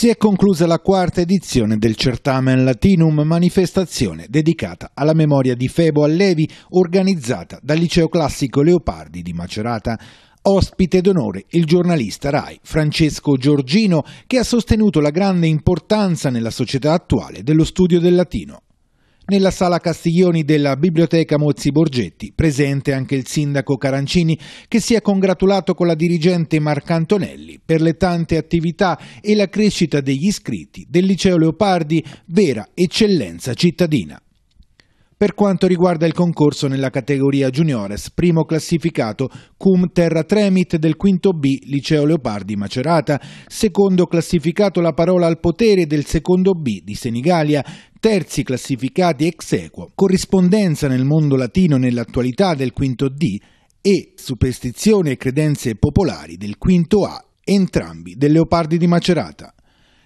Si è conclusa la quarta edizione del Certamen Latinum, manifestazione dedicata alla memoria di Febo Allevi, organizzata dal Liceo Classico Leopardi di Macerata. Ospite d'onore il giornalista RAI Francesco Giorgino che ha sostenuto la grande importanza nella società attuale dello studio del latino nella sala Castiglioni della Biblioteca Mozzi Borgetti, presente anche il sindaco Carancini, che si è congratulato con la dirigente Marcantonelli per le tante attività e la crescita degli iscritti del Liceo Leopardi, vera eccellenza cittadina. Per quanto riguarda il concorso nella categoria juniores, primo classificato Cum Terra Tremit del quinto B Liceo Leopardi Macerata, secondo classificato La Parola al Potere del secondo B di Senigallia, terzi classificati ex equo, corrispondenza nel mondo latino nell'attualità del quinto D e superstizione e credenze popolari del quinto A, entrambi del Leopardi di Macerata.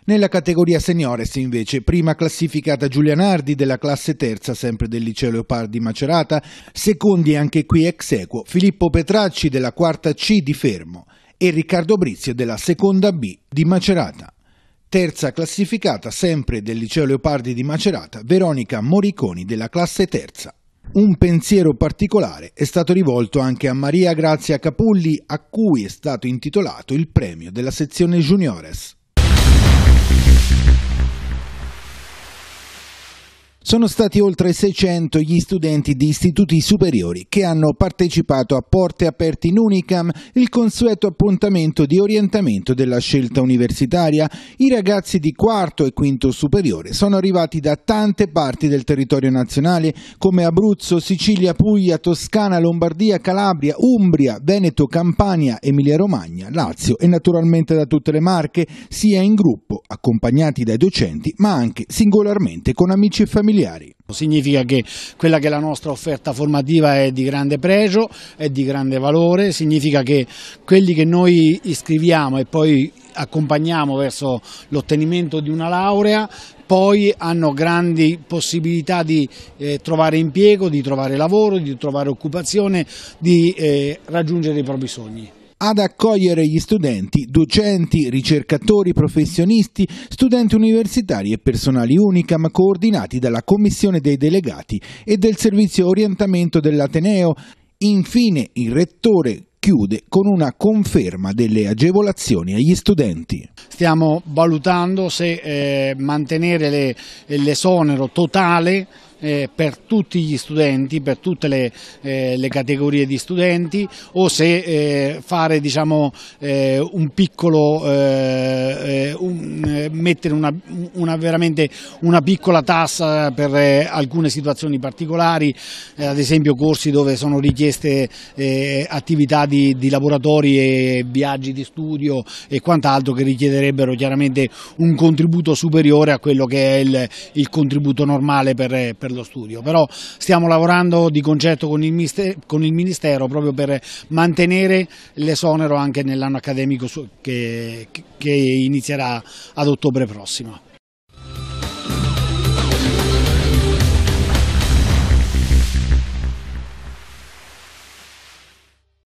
Nella categoria seniores invece, prima classificata Giulia Nardi della classe terza sempre del liceo Leopardi Macerata, secondi anche qui ex equo Filippo Petracci della quarta C di Fermo e Riccardo Brizio della seconda B di Macerata. Terza classificata sempre del liceo Leopardi di Macerata, Veronica Moriconi della classe terza. Un pensiero particolare è stato rivolto anche a Maria Grazia Capulli, a cui è stato intitolato il premio della sezione Juniores. Sono stati oltre 600 gli studenti di istituti superiori che hanno partecipato a Porte Aperte in Unicam, il consueto appuntamento di orientamento della scelta universitaria. I ragazzi di quarto e quinto superiore sono arrivati da tante parti del territorio nazionale come Abruzzo, Sicilia, Puglia, Toscana, Lombardia, Calabria, Umbria, Veneto, Campania, Emilia-Romagna, Lazio e naturalmente da tutte le Marche, sia in gruppo, accompagnati dai docenti, ma anche singolarmente con amici e familiari immobiliari. Significa che quella che è la nostra offerta formativa è di grande pregio, è di grande valore, significa che quelli che noi iscriviamo e poi accompagniamo verso l'ottenimento di una laurea poi hanno grandi possibilità di eh, trovare impiego, di trovare lavoro, di trovare occupazione, di eh, raggiungere i propri sogni ad accogliere gli studenti, docenti, ricercatori, professionisti, studenti universitari e personali Unicam coordinati dalla Commissione dei Delegati e del Servizio Orientamento dell'Ateneo. Infine il Rettore chiude con una conferma delle agevolazioni agli studenti. Stiamo valutando se eh, mantenere l'esonero totale eh, per tutti gli studenti, per tutte le, eh, le categorie di studenti o se eh, fare diciamo, eh, un piccolo, eh, un, mettere una, una, veramente una piccola tassa per alcune situazioni particolari, ad esempio corsi dove sono richieste attività di, di laboratori e viaggi di studio e quant'altro che richiederebbero chiaramente un contributo superiore a quello che è il, il contributo normale per, per nello studio, però stiamo lavorando di concerto con il, mistero, con il Ministero proprio per mantenere l'esonero anche nell'anno accademico che, che inizierà ad ottobre prossimo.